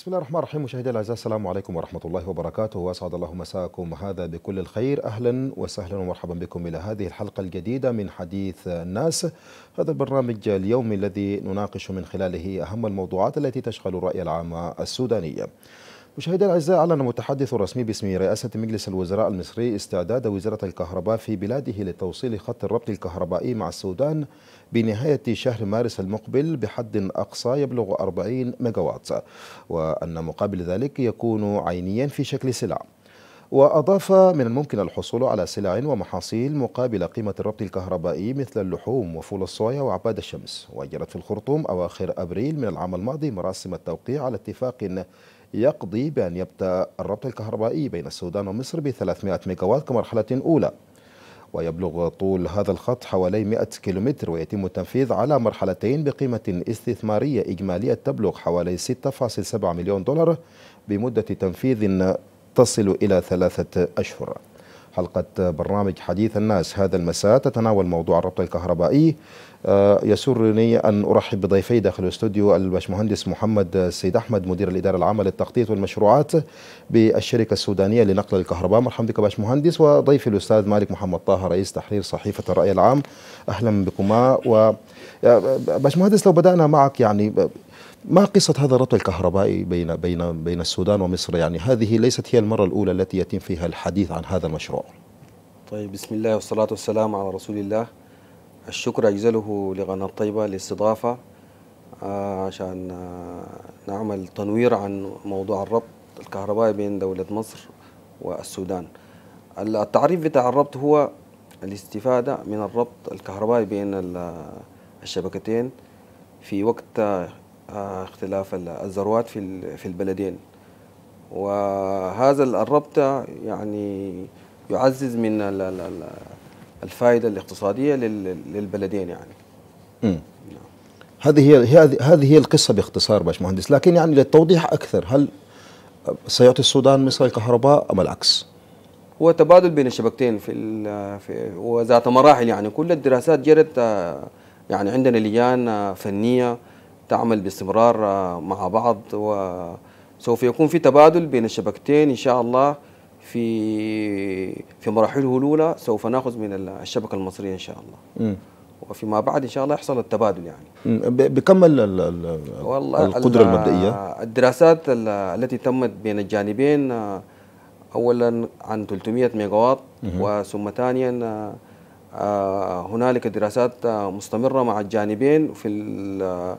بسم الله الرحمن الرحيم مشاهدينا الاعزاء السلام عليكم ورحمه الله وبركاته واسعد الله مساكم هذا بكل الخير اهلا وسهلا ومرحبا بكم الى هذه الحلقه الجديده من حديث الناس هذا البرنامج اليومي الذي نناقش من خلاله اهم الموضوعات التي تشغل الراي العام السوداني مشاهدي الاعزاء اعلن متحدث رسمي باسم رئاسه مجلس الوزراء المصري استعداد وزاره الكهرباء في بلاده لتوصيل خط الربط الكهربائي مع السودان بنهايه شهر مارس المقبل بحد اقصى يبلغ 40 ميجاوات وان مقابل ذلك يكون عينيا في شكل سلع وأضاف من الممكن الحصول على سلع ومحاصيل مقابل قيمة الربط الكهربائي مثل اللحوم وفول الصويا وعباد الشمس واجرت في الخرطوم أواخر أبريل من العام الماضي مراسم التوقيع على اتفاق يقضي بأن يبدأ الربط الكهربائي بين السودان ومصر ب 300 ميجاوات كمرحلة أولى ويبلغ طول هذا الخط حوالي 100 كيلومتر ويتم التنفيذ على مرحلتين بقيمة استثمارية إجمالية تبلغ حوالي 6.7 مليون دولار بمدة تنفيذ تصل إلى ثلاثة أشهر حلقة برنامج حديث الناس هذا المساء تتناول موضوع الربط الكهربائي آه، يسرني أن أرحب بضيفي داخل الاستوديو الباشمهندس محمد السيد أحمد مدير الإدارة العامة للتخطيط والمشروعات بالشركة السودانية لنقل الكهرباء مرحبا بك باشمهندس وضيفي الأستاذ مالك محمد طه رئيس تحرير صحيفة الرأي العام أهلا بكما و باشمهندس لو بدأنا معك يعني ما قصة هذا الربط الكهربائي بين بين بين السودان ومصر يعني هذه ليست هي المرة الأولى التي يتم فيها الحديث عن هذا المشروع. طيب بسم الله والصلاة والسلام على رسول الله الشكر أجزله لقناة طيبة للاستضافة آه، عشان آه، نعمل تنوير عن موضوع الربط الكهربائي بين دولة مصر والسودان التعريف بتاع الربط هو الاستفادة من الربط الكهربائي بين الشبكتين في وقت آه، اختلاف الذروات في في البلدين وهذا الربط يعني يعزز من الفائده الاقتصاديه للبلدين يعني امم نعم. هذه هي هذه هذه هي القصه باختصار باشمهندس لكن يعني للتوضيح اكثر هل سيعطي السودان مصر الكهرباء ام العكس؟ هو تبادل بين الشبكتين في في وذات مراحل يعني كل الدراسات جرت يعني عندنا لجان فنيه تعمل باستمرار مع بعض وسوف يكون في تبادل بين الشبكتين ان شاء الله في في مراحله الاولى سوف ناخذ من الشبكه المصريه ان شاء الله م. وفيما بعد ان شاء الله يحصل التبادل يعني بكم والله القدره المبدئيه الدراسات التي تمت بين الجانبين اولا عن 300 وات وثم ثانيا هنالك دراسات مستمره مع الجانبين في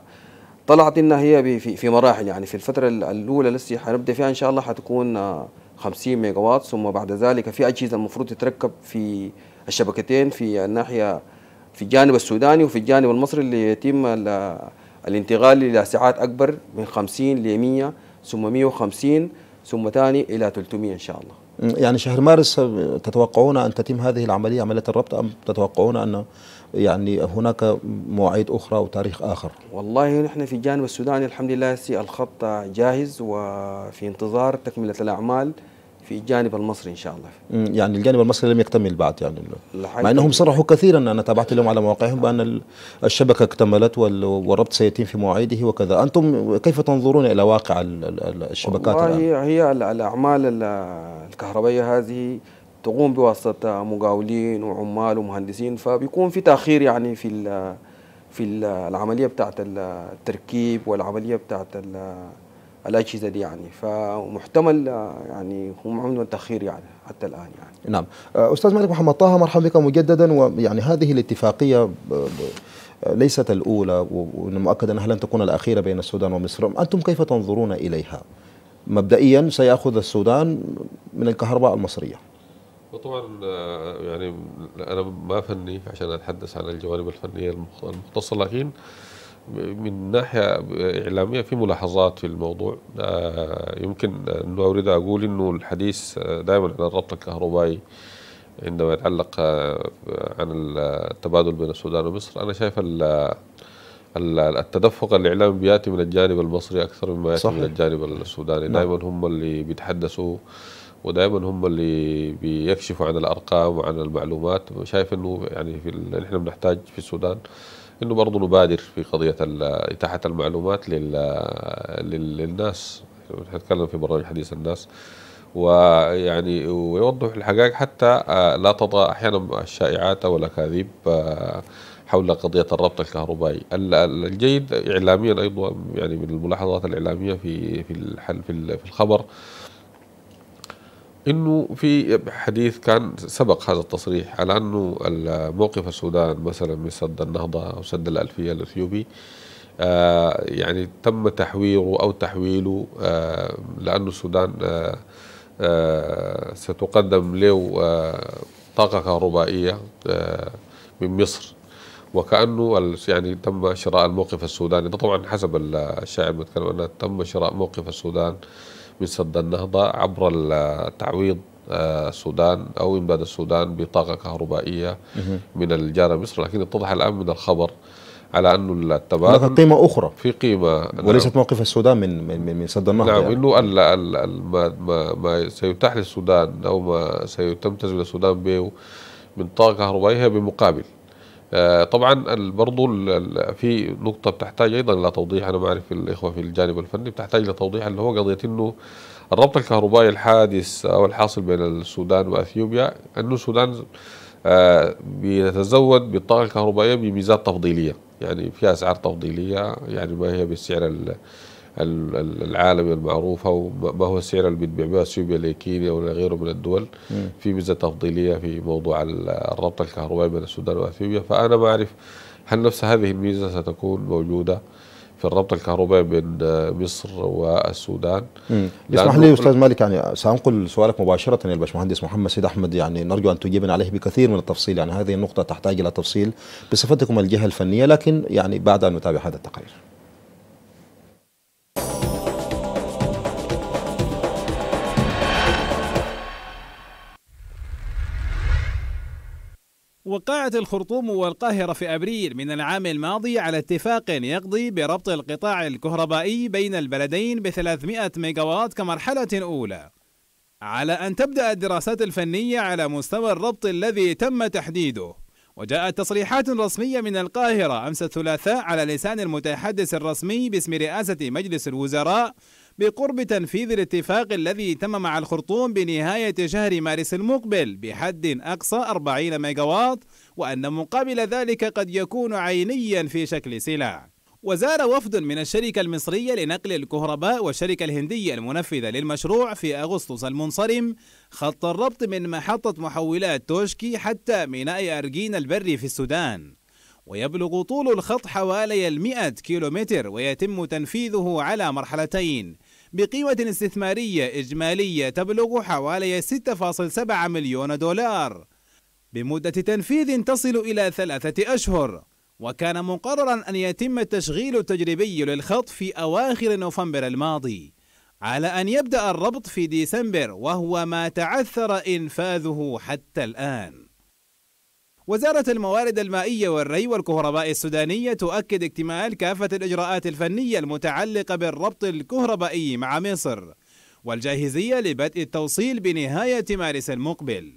طلعت انها هي في مراحل يعني في الفتره الاولى لسه حنبدا فيها ان شاء الله حتكون 50 ميجا وات ثم بعد ذلك في اجهزه المفروض تتركب في الشبكتين في الناحيه في الجانب السوداني وفي الجانب المصري اللي يتم الانتقال الى سعات اكبر من 50 ل 100 ثم 150 ثم ثاني الى 300 ان شاء الله. يعني شهر مارس تتوقعون ان تتم هذه العمليه عمليه الربط ام تتوقعون ان يعني هناك مواعيد اخرى او تاريخ اخر؟ والله نحن في الجانب السوداني الحمد لله الخط جاهز وفي انتظار تكمله الاعمال. في الجانب المصري ان شاء الله يعني الجانب المصري لم يكتمل بعد يعني مع انهم صرحوا كثيرا انا تابعت لهم على مواقعهم بان الشبكه اكتملت والربط سيتم في مواعيده وكذا انتم كيف تنظرون الى واقع الشبكات والله الآن؟ هي الاعمال الكهربائيه هذه تقوم بواسطه مقاولين وعمال ومهندسين فبيكون في تاخير يعني في في العمليه بتاعت التركيب والعمليه بتاعت الاجهزه دي يعني فمحتمل يعني هم عملوا تاخير يعني حتى الان يعني نعم آه، استاذ مالك محمد طه مرحبا بك مجددا ويعني هذه الاتفاقيه آه، آه، ليست الاولى ومؤكد انها لن تكون الاخيره بين السودان ومصر انتم كيف تنظرون اليها مبدئيا سياخذ السودان من الكهرباء المصريه وطبعا يعني انا ما فني عشان اتحدث عن الجوانب الفنيه المختصه لكن من ناحية إعلامية في ملاحظات في الموضوع آه، يمكن أن أريد أقول أنه الحديث آه، دائما عن الربط الكهربائي عندما يتعلق آه، عن التبادل بين السودان ومصر أنا شايف التدفق الإعلامي بيأتي من الجانب المصري أكثر مما يأتي صحيح. من الجانب السوداني نعم. دائما هم اللي بيتحدثوا ودائما هم اللي بيكشفوا عن الأرقام وعن المعلومات شايف أنه يعني في نحن بنحتاج في السودان انه برضه نبادر في قضيه اتاحه المعلومات للناس نتكلم في برنامج حديث الناس ويعني ويوضح الحقائق حتى آه، لا تضع احيانا الشائعات او الاكاذيب آه، حول قضيه الربط الكهربائي الجيد اعلاميا ايضا يعني من الملاحظات الاعلاميه في في في الخبر انه في حديث كان سبق هذا التصريح على انه موقف السودان مثلا من سد النهضه او سد الالفيه الاثيوبي آه يعني تم تحويره او تحويله آه لانه السودان آه آه ستقدم له آه طاقه كهربائيه آه من مصر وكانه يعني تم شراء الموقف السوداني طبعا حسب الشاعر بيتكلم انه تم شراء موقف السودان آه بسد النهضة عبر التعويض السودان آه، أو إمداد السودان بطاقة كهربائية من الجارة مصر لكن اتضح الآن من الخبر على أنه التبادل هناك قيمة أخرى في قيمة نعم. وليست نعم موقف السودان من من من سد النهضة نعم يعني. إنه ما, ما, ما سيتاح للسودان أو ما سيتمتز من السودان به من طاقة كهربائية بمقابل آه، طبعا برضو في نقطة بتحتاج أيضا إلى توضيح أنا بعرف الإخوة في الجانب الفني بتحتاج إلى توضيح اللي هو قضية أنه الربط الكهربائي الحادث أو الحاصل بين السودان وأثيوبيا أنه السودان آه، بيتزود بالطاقة الكهربائية بميزات تفضيلية يعني فيها أسعار تفضيلية يعني ما هي بالسعر العالمي المعروف او ما هو السعر اللي بتبيع به اثيوبيا لكينيا غيره من الدول في ميزه تفضيليه في موضوع الربط الكهربائي بين السودان واثيوبيا فانا ما اعرف هل نفس هذه الميزه ستكون موجوده في الربط الكهربائي بين آه، مصر والسودان اسمح لي استاذ مالك يعني سانقل سؤالك مباشره للبشمهندس محمد سيد احمد يعني نرجو ان تجيبنا عليه بكثير من التفصيل يعني هذه النقطه تحتاج الى تفصيل بصفتكم الجهه الفنيه لكن يعني بعد ان نتابع هذا التقرير وقعت الخرطوم والقاهرة في أبريل من العام الماضي على اتفاق يقضي بربط القطاع الكهربائي بين البلدين ب 300 ميجاوات كمرحلة أولى على أن تبدأ الدراسات الفنية على مستوى الربط الذي تم تحديده وجاءت تصريحات رسمية من القاهرة أمس الثلاثاء على لسان المتحدث الرسمي باسم رئاسة مجلس الوزراء بقرب تنفيذ الاتفاق الذي تم مع الخرطوم بنهاية شهر مارس المقبل بحد أقصى 40 ميجاوات وأن مقابل ذلك قد يكون عينيا في شكل سلع وزار وفد من الشركة المصرية لنقل الكهرباء والشركة الهندية المنفذة للمشروع في أغسطس المنصرم خط الربط من محطة محولات توشكي حتى ميناء أرجين البري في السودان ويبلغ طول الخط حوالي المئة كيلومتر ويتم تنفيذه على مرحلتين بقيمة استثمارية إجمالية تبلغ حوالي 6.7 مليون دولار بمدة تنفيذ تصل إلى ثلاثة أشهر وكان مقررا أن يتم التشغيل التجريبي للخط في أواخر نوفمبر الماضي على أن يبدأ الربط في ديسمبر وهو ما تعثر إنفاذه حتى الآن وزارة الموارد المائية والري والكهرباء السودانية تؤكد اكتمال كافة الإجراءات الفنية المتعلقة بالربط الكهربائي مع مصر والجاهزية لبدء التوصيل بنهاية مارس المقبل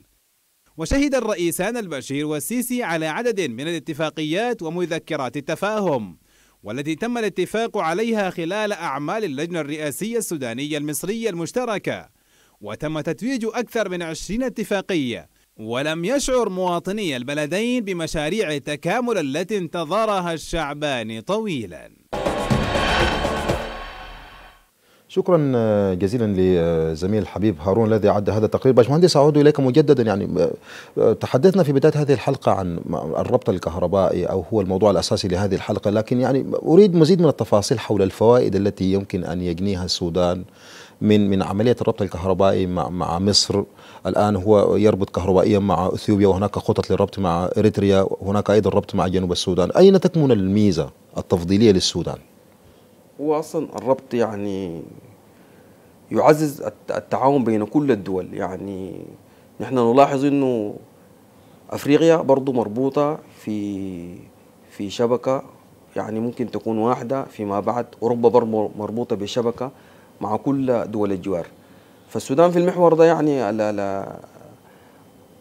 وشهد الرئيسان البشير والسيسي على عدد من الاتفاقيات ومذكرات التفاهم والتي تم الاتفاق عليها خلال أعمال اللجنة الرئاسية السودانية المصرية المشتركة وتم تتويج أكثر من 20 اتفاقية ولم يشعر مواطني البلدين بمشاريع التكامل التي انتظرها الشعبان طويلا شكرا آه، جزيلا لزميل الحبيب هارون الذي عد هذا التقرير باشمهندس اعود اليك مجددا يعني آه، آه، تحدثنا في بدايه هذه الحلقه عن الربط الكهربائي او هو الموضوع الاساسي لهذه الحلقه لكن يعني اريد مزيد من التفاصيل حول الفوائد التي يمكن ان يجنيها السودان من من عمليه الربط الكهربائي مع مع مصر الان هو يربط كهربائيا مع اثيوبيا وهناك خطط للربط مع اريتريا وهناك ايضا ربط مع جنوب السودان اين تكمن الميزه التفضيليه للسودان هو اصلا الربط يعني يعزز التعاون بين كل الدول يعني نحن نلاحظ انه افريقيا برضه مربوطه في في شبكه يعني ممكن تكون واحده فيما بعد اوروبا برضه مربوطه بشبكه مع كل دول الجوار فالسودان في المحور ده يعني لا لا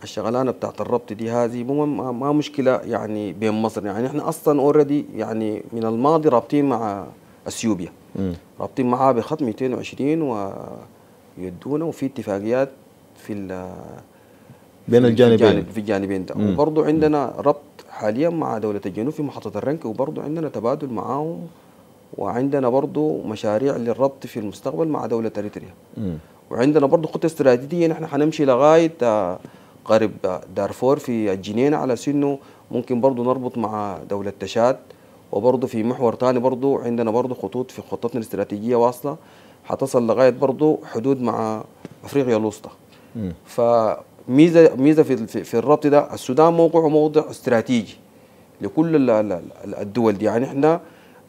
الشغلانه بتاعت الربط دي هذه ما مشكله يعني بين مصر يعني احنا اصلا اوريدي يعني من الماضي رابطين مع اثيوبيا رابطين معها بخط 220 ويدونا وفي اتفاقيات في بين الجانبين الجانب في الجانبين ده وبرضه عندنا ربط حاليا مع دوله الجنوب في محطه الرنك وبرضه عندنا تبادل معاهم وعندنا برضه مشاريع للربط في المستقبل مع دوله اريتريا وعندنا برضه خطه استراتيجيه نحن حنمشي لغايه آه، قرب آه، دارفور في الجنين على سنه ممكن برضه نربط مع دوله تشاد وبرضه في محور ثاني برضه عندنا برضه خطوط في خطتنا الاستراتيجيه واصله هتصل لغايه برضه حدود مع افريقيا الوسطى فميزه ميزه في في الربط ده السودان موقعه موضع استراتيجي لكل الدول دي يعني احنا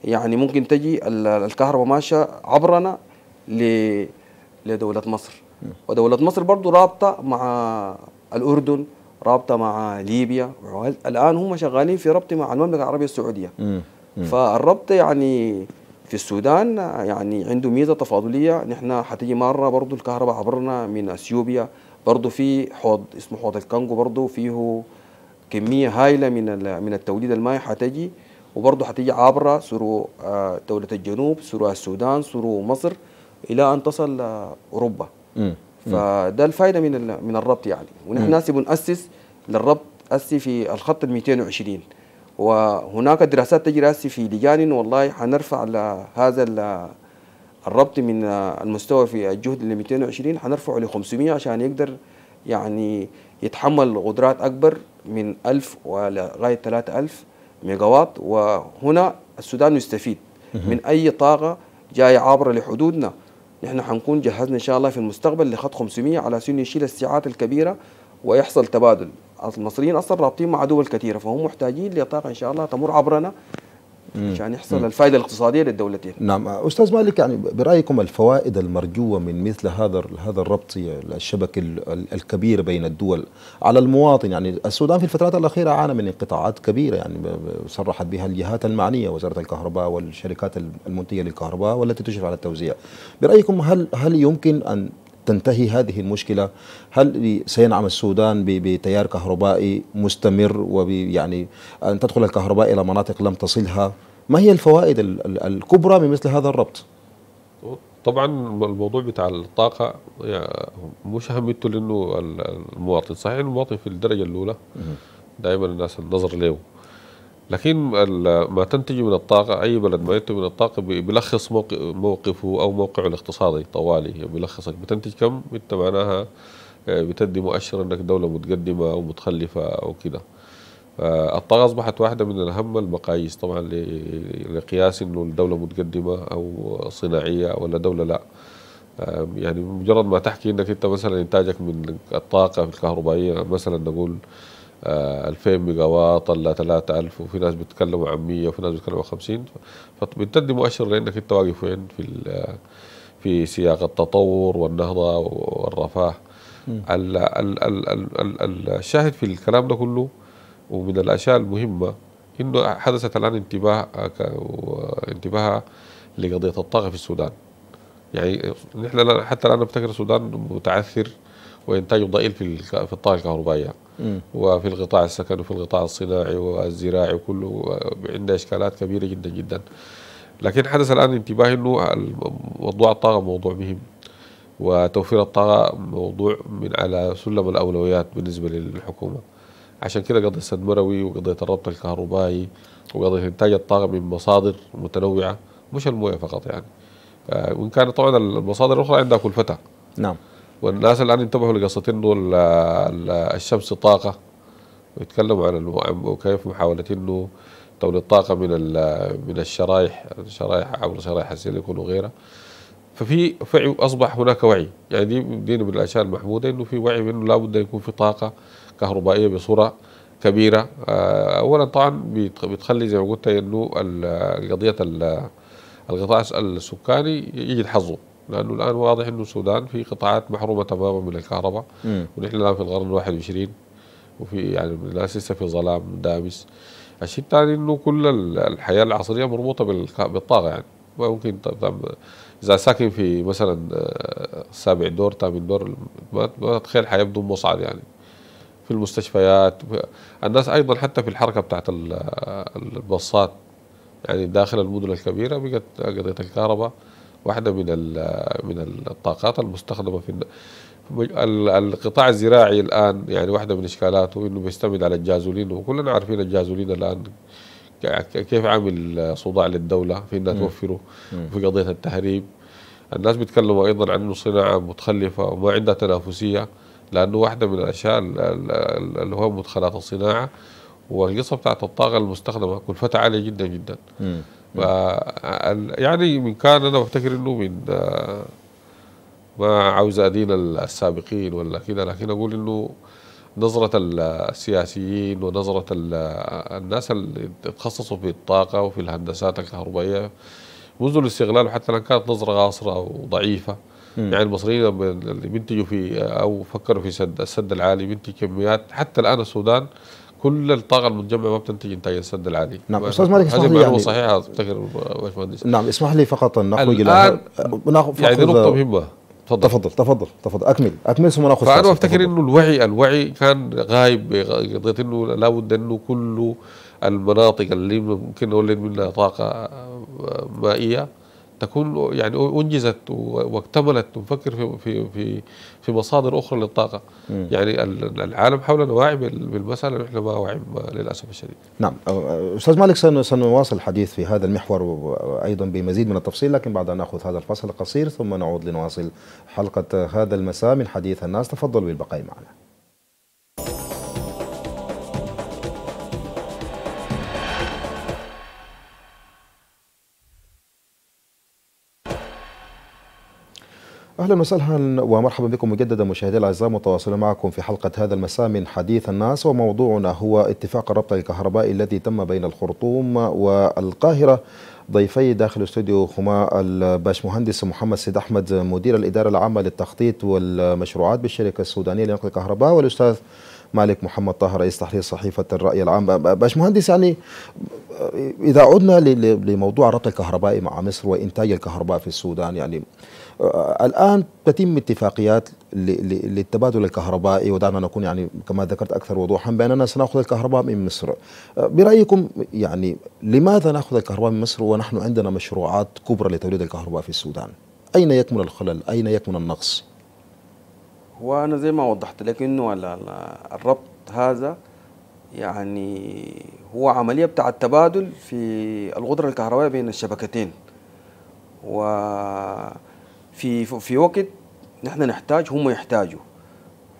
يعني ممكن تجي الكهرباء ماشيه عبرنا لدوله مصر ودوله مصر برضه رابطه مع الاردن رابطه مع ليبيا الان هم شغالين في ربط مع المملكه العربيه السعوديه فالربط يعني في السودان يعني عنده ميزه تفاضليه نحن حتيجي مره برضه الكهرباء عبرنا من اثيوبيا برضه في حوض اسمه حوض الكانجو برضه فيه كميه هائله من من التوليد المائي حتجي وبرضه حتيجي عبر سرو آه، دوله الجنوب سرو السودان سرو مصر الى ان تصل آه، اوروبا فده الفائده من من الربط يعني ونحن ناسب بنأسس للربط أسي في الخط ال 220 وهناك دراسات تجري في لجان والله حنرفع هذا الربط من المستوى في الجهد ل 220 حنرفعه ل 500 عشان يقدر يعني يتحمل قدرات اكبر من 1000 ولغايه 3000 ميجا واط وهنا السودان يستفيد من اي طاقه جايه عابره لحدودنا نحن حنكون جهزنا ان شاء الله في المستقبل لخط 500 على سن يشيل الساعات الكبيره ويحصل تبادل المصريين اصلا رابطين مع دول كثيره فهم محتاجين لطاقه ان شاء الله تمر عبرنا عشان يحصل مم. الفائده الاقتصاديه للدولتين نعم استاذ مالك يعني برايكم الفوائد المرجوه من مثل هذا هذا الربط الشبكه الكبير بين الدول على المواطن يعني السودان في الفترات الاخيره عانى من انقطاعات كبيره يعني صرحت بها الجهات المعنيه وزاره الكهرباء والشركات المنتجه للكهرباء والتي تشرف على التوزيع برايكم هل هل يمكن ان تنتهي هذه المشكلة هل سينعم السودان بتيار كهربائي مستمر ويعني أن تدخل الكهرباء إلى مناطق لم تصلها ما هي الفوائد الكبرى من مثل هذا الربط طبعا الموضوع بتاع الطاقة يعني مش أهميته لأنه المواطن صحيح المواطن في الدرجة الأولى دائما الناس النظر له لكن ما تنتج من الطاقة أي بلد ما ينتج من الطاقة بيلخص موقفه أو موقعه الاقتصادي طوالي بيلخصك بتنتج كم أنت معناها آه، بتدي مؤشر أنك دولة متقدمة أو متخلفة أو كده آه، الطاقة أصبحت واحدة من أهم المقاييس طبعا لقياس أنه الدولة متقدمة أو صناعية ولا دولة لا يعني مجرد ما تحكي أنك أنت مثلا إنتاجك من الطاقة الكهربائية مثلا نقول 2000 ميجا واط ولا 3000 وفي ناس بيتكلموا عن 100 وفي ناس بيتكلموا عن 50 فبتدي مؤشر لانك انت واقف وين في في سياق التطور والنهضه والرفاه ال ال ال ال الشاهد في الكلام ده كله ومن الاشياء المهمه انه حدثت الان انتباه انتباه لقضيه الطاقه في السودان يعني نحن حتى الان نفتكر السودان متعثر وانتاجه ضئيل في في الطاقه الكهربائيه وفي القطاع السكني وفي القطاع الصناعي والزراعي كله عنده اشكالات كبيره جدا جدا لكن حدث الان انتباه انه موضوع الطاقه موضوع مهم وتوفير الطاقه موضوع من على سلم الاولويات بالنسبه للحكومه عشان كده قضيه السد مروي وقضيه الربط الكهربائي وقضيه انتاج الطاقه من مصادر متنوعه مش المويه فقط يعني آه، وان كانت طبعا المصادر الاخرى عندها كلفتها نعم والناس الآن انتبهوا لقصة إنه الشمس طاقة ويتكلموا عن كيف محاولة إنه توليد طاقة من من الشرايح الشرايح عبر شرايح السيليكون وغيرها ففي فعي أصبح هناك وعي يعني دي من الأشياء المحمودة إنه في وعي إنه لابد يكون في طاقة كهربائية بصورة كبيرة آه، أولا طبعا بتخلي زي ما قلت إنه قضية القطاع السكاني يجد حظه لانه الان واضح انه السودان في قطاعات محرومه تماما من الكهرباء ونحن الان في القرن 21 وفي يعني الناس لسه في ظلام دامس الشيء الثاني انه كل الحياه العصريه مربوطه بالطاقه يعني ممكن اذا ساكن في مثلا آه، سابع دور ثامن دور ما تتخيل حياه بدون مصعد يعني في المستشفيات الناس ايضا حتى في الحركه بتاعت آه، الباصات يعني داخل المدن الكبيره بقت قضيه الكهرباء واحدة من من الطاقات المستخدمة في القطاع الزراعي الآن يعني واحدة من إشكالاته إنه بيستند على الجازولين وكلنا عارفين الجازولين الآن كيف عامل صداع للدولة في إنها توفره في قضية التهريب الناس بيتكلموا أيضا عن إنه صناعة متخلفة وما عندها تنافسية لأنه واحدة من الأشياء اللي هو مدخلات الصناعة والقصة بتاعت الطاقة المستخدمة كلفتها عالية جدا جدا م. يعني من كان انا بفتكر انه من آه، ما عاوز ادين السابقين ولا كده لكن اقول انه نظرة السياسيين ونظرة الناس اللي تخصصوا في الطاقة وفي الهندسات الكهربائية منذ الاستغلال حتى لو كانت نظرة قاصرة وضعيفة مم. يعني المصريين اللي بينتجوا في او فكروا في سد السد العالي بينتج كميات حتى الان السودان كل الطاقه المتجمعه ما بتنتج انتاج السد العالي نعم استاذ مالك اسمح لي يعني صحيحه افتكر باشمهندس نعم اسمح لي فقط ان نخرج الى ناخذ يعني نقطه مهمه تفضل تفضل تفضل تفضل اكمل اكمل ثم ناخذ فانا افتكر انه الوعي الوعي كان غايب قضيه انه لابد انه كل المناطق اللي ممكن نولد منها طاقه مائيه تكون يعني انجزت واكتملت ونفكر في في في في مصادر اخرى للطاقه مم. يعني العالم حولنا واعي بالمساله نحن ما واعي للاسف الشديد نعم استاذ مالك سنواصل الحديث في هذا المحور وايضا بمزيد من التفصيل لكن بعد ان ناخذ هذا الفصل القصير ثم نعود لنواصل حلقه هذا المساء من حديث الناس تفضلوا بالبقاء معنا اهلا وسهلا ومرحبا بكم مجددا مشاهدينا الاعزاء متواصلين معكم في حلقه هذا المساء من حديث الناس وموضوعنا هو اتفاق الربط الكهربائي الذي تم بين الخرطوم والقاهره ضيفي داخل استوديو هما الباشمهندس محمد سيد احمد مدير الاداره العامه للتخطيط والمشروعات بالشركه السودانيه لنقل الكهرباء والاستاذ مالك محمد طه رئيس تحرير صحيفه الراي العام باشمهندس يعني اذا عدنا لموضوع الربط الكهربائي مع مصر وانتاج الكهرباء في السودان يعني آه، الان تتم اتفاقيات للتبادل الكهربائي ودعنا نكون يعني كما ذكرت اكثر وضوحا باننا سناخذ الكهرباء من مصر. آه، برايكم يعني لماذا ناخذ الكهرباء من مصر ونحن عندنا مشروعات كبرى لتوليد الكهرباء في السودان؟ اين يكمن الخلل؟ اين يكمن النقص؟ هو انا زي ما وضحت لك انه الربط هذا يعني هو عمليه بتاع التبادل في القدره الكهربائيه بين الشبكتين. و في في وقت نحن نحتاج هم يحتاجوا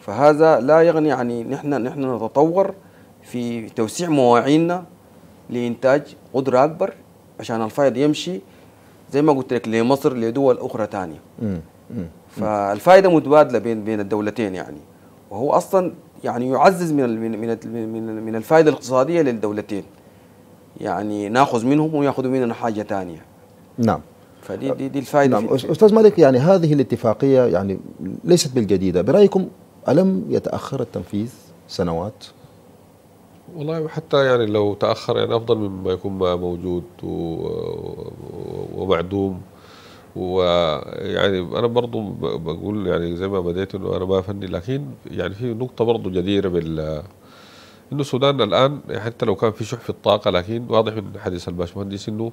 فهذا لا يغني عن يعني نحن نحن نتطور في توسيع مواعيننا لإنتاج قدرة أكبر عشان الفائض يمشي زي ما قلت لك لمصر لدول أخرى ثانية فالفائدة متبادلة بين بين الدولتين يعني وهو أصلا يعني يعزز من من من من الفائدة الاقتصادية للدولتين يعني ناخذ منهم وياخذوا مننا حاجة ثانية نعم فدي دي, دي الفائده نعم استاذ مالك يعني هذه الاتفاقيه يعني ليست بالجديده برايكم الم يتاخر التنفيذ سنوات والله حتى يعني لو تاخر يعني افضل مما يكون موجود ومعدوم ويعني انا برضو بقول يعني زي ما بديت انه انا ما فني لكن يعني في نقطه برضو جديره بال انه السودان الان حتى لو كان في شح في الطاقه لكن واضح من حديث الباشمهندس انه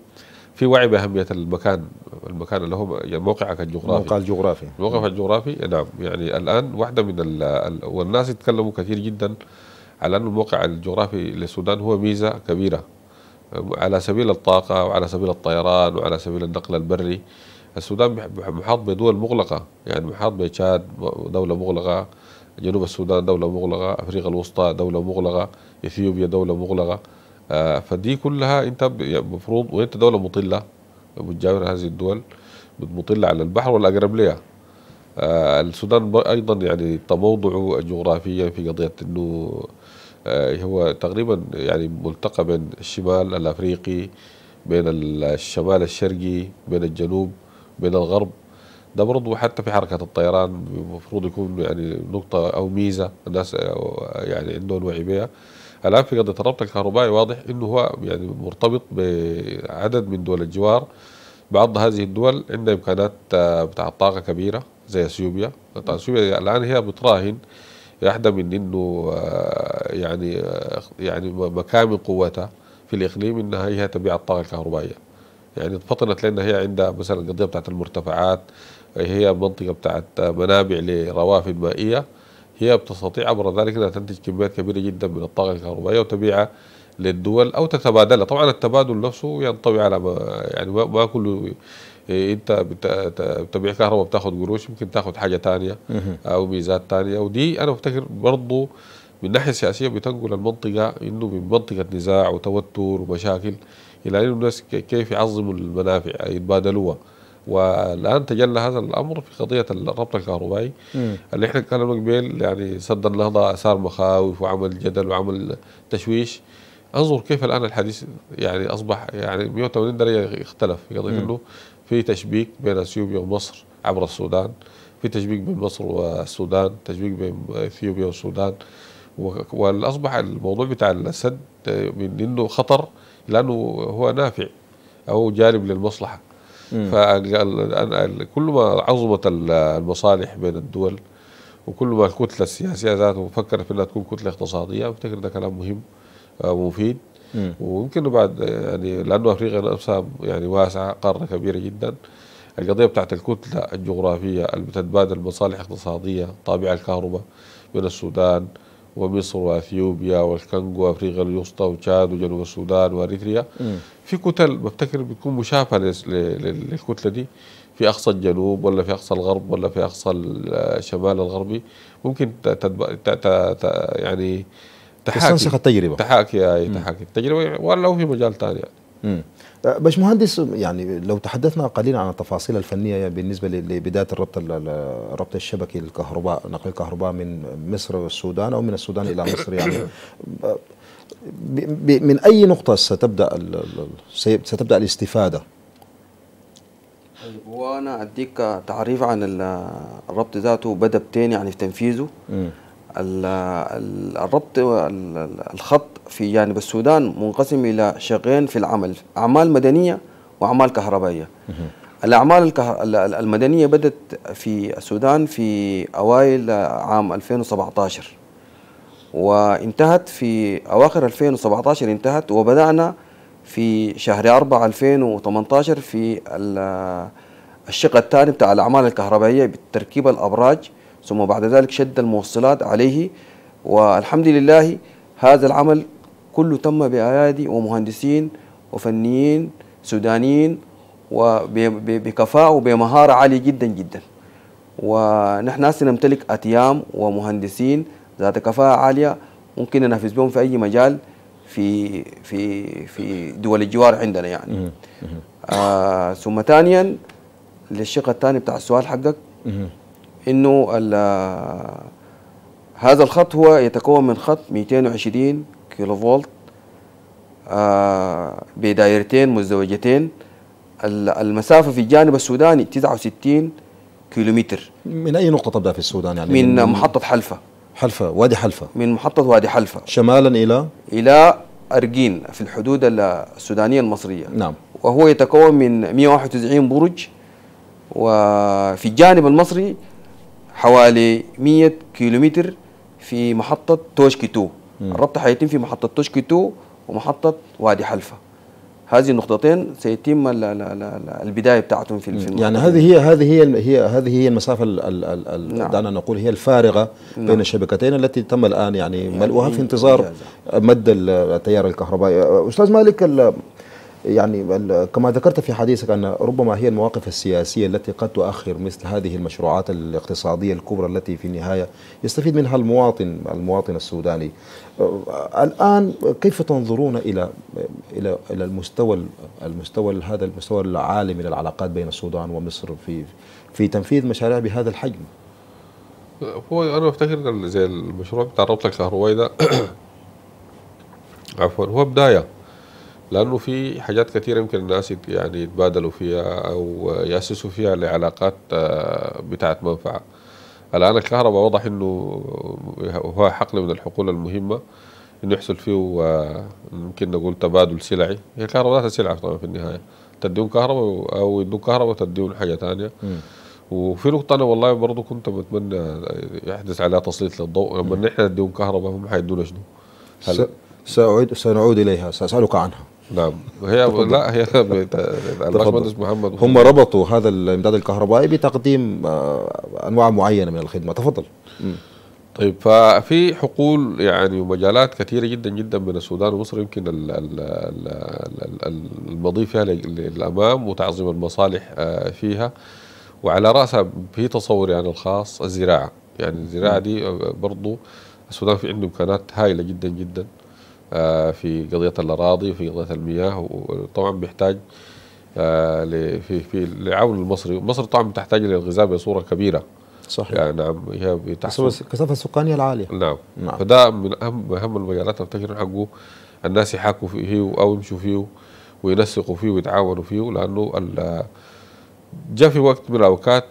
في وعي باهميه المكان المكان اللي هو يعني موقعك الجغرافي موقع الجغرافي موقعك الجغرافي نعم يعني الان واحده من الـ الـ والناس يتكلموا كثير جدا على انه الموقع الجغرافي للسودان هو ميزه كبيره على سبيل الطاقه وعلى سبيل الطيران وعلى سبيل النقل البري السودان محاط بدول مغلقه يعني محاط بتشاد دوله مغلقه جنوب السودان دوله مغلقه افريقيا الوسطى دوله مغلقه اثيوبيا دوله مغلقه آه، فدي كلها انت المفروض يعني وانت دوله مطله بتجاور هذه الدول بتمطل على البحر والاقرب لها آه، السودان ايضا يعني تموضعه جغرافيا في قضيه انه آه، هو تقريبا يعني ملتقى بين الشمال الافريقي بين الشمال الشرقي بين الجنوب بين الغرب ده برضه حتى في حركة الطيران المفروض يكون يعني نقطة أو ميزة الناس يعني عندهم وعي بها الان في قضيه الربط الكهربائي واضح انه هو يعني مرتبط بعدد من دول الجوار بعض هذه الدول عندها امكانات آه، بتاع طاقه كبيره زي اثيوبيا اثيوبيا الان هي بتراهن احدى من انه آه، يعني آه، يعني مكامن قوتها في الاقليم انها هي تبيع الطاقه الكهربائيه يعني اتفطنت لان هي عندها مثلا القضيه بتاعت المرتفعات هي منطقه بتاعت منابع لروافد مائيه هي بتستطيع عبر ذلك انها تنتج كميات كبيرة جدا من الطاقة الكهربائية وتبيعها للدول أو تتبادلها طبعا التبادل نفسه ينطوي على ما يعني ما كل إيه، انت بتبيع كهرباء بتاخذ قروش يمكن تاخذ حاجه ثانيه او ميزات ثانيه ودي انا بفتكر برضه من ناحيه سياسيه بتنقل المنطقه انه من منطقه نزاع وتوتر ومشاكل الى انه الناس كيف يعظموا المنافع يتبادلوها والان تجلى هذا الامر في قضيه الربط الكهربائي م. اللي احنا كنا قبل يعني سد النهضه اثار مخاوف وعمل جدل وعمل تشويش انظر كيف الان الحديث يعني اصبح يعني 180 درجه اختلف في قضيه انه في تشبيك بين اثيوبيا ومصر عبر السودان في تشبيك بين مصر والسودان تشبيك بين اثيوبيا والسودان واصبح الموضوع بتاع السد من انه خطر لانه هو نافع او جانب للمصلحه فكل ما عظمت المصالح بين الدول وكل ما الكتله السياسيه ذاته فكرت في انها تكون كتله اقتصاديه افتكر ده كلام مهم ومفيد آه، ويمكن بعد يعني لانه افريقيا نفسها يعني واسعه قاره كبيره جدا القضيه بتاعت الكتله الجغرافيه اللي بتتبادل مصالح اقتصاديه طابع الكهرباء بين السودان ومصر واثيوبيا والكنغو وافريقيا الوسطى وتشاد وجنوب السودان واريتريا في كتل بفتكر بتكون مشابهه للكتله دي في اقصى الجنوب ولا في اقصى الغرب ولا في اقصى الشمال الغربي ممكن تتبع يعني تحاكي تستنسخ التجربه تحاكي اي تحاكي التجربه ولو في مجال ثاني يعني. أه، باشمهندس يعني لو تحدثنا قليلا عن التفاصيل الفنيه بالنسبه لبدايه الربط الربط الشبكي للكهرباء نقل الكهرباء من مصر والسودان او من السودان الى مصر يعني من اي نقطه ستبدا ستبدا الاستفاده طيب وانا اديك تعريف عن الربط ذاته بدا بتين يعني في تنفيذه الربط الخط في جانب السودان منقسم إلى شقين في العمل أعمال مدنية وأعمال كهربائية الأعمال المدنية بدأت في السودان في أوائل عام 2017 وانتهت في أواخر 2017 انتهت وبدأنا في شهر 4 2018 في الشق الثاني بتاع الأعمال الكهربائية بتركيب الأبراج ثم بعد ذلك شد الموصلات عليه والحمد لله هذا العمل كله تم بأيادي ومهندسين وفنيين سودانيين وبكفاءة وبمهارة عالية جدا جدا ونحن نمتلك أتيام ومهندسين ذات كفاءة عالية ممكن ننافس بهم في أي مجال في في في دول الجوار عندنا يعني آه ثم ثانيا للشق الثاني بتاع السؤال حقك انه هذا الخط هو يتكون من خط 220 كيلو فولت آه بدائرتين مزدوجتين المسافه في الجانب السوداني 69 كيلومتر من اي نقطه تبدا في السودان يعني من, من محطه حلفه حلفه وادي حلفه من محطه وادي حلفه شمالا الى الى ارجين في الحدود السودانيه المصريه نعم وهو يتكون من 191 برج وفي الجانب المصري حوالي 100 كيلومتر في محطة توشكي 2 الربط حيتم في محطة توشكي 2 ومحطة وادي حلفا هذه النقطتين سيتم لا لا لا لا البدايه بتاعتهم في الفيلم يعني هذه هي هذه هي هي هذه هي المسافه نعم. دعنا نقول هي الفارغه نعم. بين الشبكتين التي تم الان يعني, يعني ملؤها في انتظار مد التيار الكهربائي استاذ مالك يعني كما ذكرت في حديثك أن ربما هي المواقف السياسية التي قد تؤخر مثل هذه المشروعات الاقتصادية الكبرى التي في النهاية يستفيد منها المواطن المواطن السوداني أه، الآن كيف تنظرون إلى إلى إلى المستوى المستوى هذا المستوى العالي من العلاقات بين السودان ومصر في في تنفيذ مشاريع بهذا الحجم؟ هو أنا أفتكر زي المشروع بتاع الربط الكهربائي ده عفوا هو بداية لانه في حاجات كثيره يمكن الناس يعني يتبادلوا فيها او ياسسوا فيها لعلاقات آه، بتاعه منفعه الان الكهرباء واضح انه هو حقل من الحقول المهمه انه يحصل فيه آه، ممكن نقول تبادل سلعي هي الكهرباء ذاتها سلعه طبعا في النهايه تديهم كهرباء او يدون كهرباء تديهم حاجه ثانيه وفي نقطة أنا والله برضه كنت بتمنى آه، يحدث عليها تسليط للضوء لما نحن نديهم كهرباء هم حيدونا شنو؟ سأعيد سنعود إليها سأسألك عنها نعم هي لا هي الباشمهندس محمد هم ربطوا هذا الامداد الكهربائي بتقديم آه، انواع معينه من الخدمه تفضل طيب ففي حقول يعني ومجالات كثيره جدا جدا من السودان ومصر يمكن المضي فيها للامام وتعظيم المصالح آه، فيها وعلى راسها في تصوري يعني انا الخاص الزراعه يعني الزراعه دي آه، برضو السودان في عنده امكانات هائله جدا جدا آه، في قضيه الاراضي وفي قضيه المياه وطبعا بيحتاج آه، في في العون المصري، مصر طبعا تحتاج للغذاء بصوره كبيره. صحيح يعني نعم هي كثافه السكانيه العاليه نعم. نعم فده من اهم اهم المجالات افتكر حقه الناس يحاكوا فيه او يمشوا فيه وينسقوا فيه ويتعاونوا فيه لانه جاء في وقت من الاوقات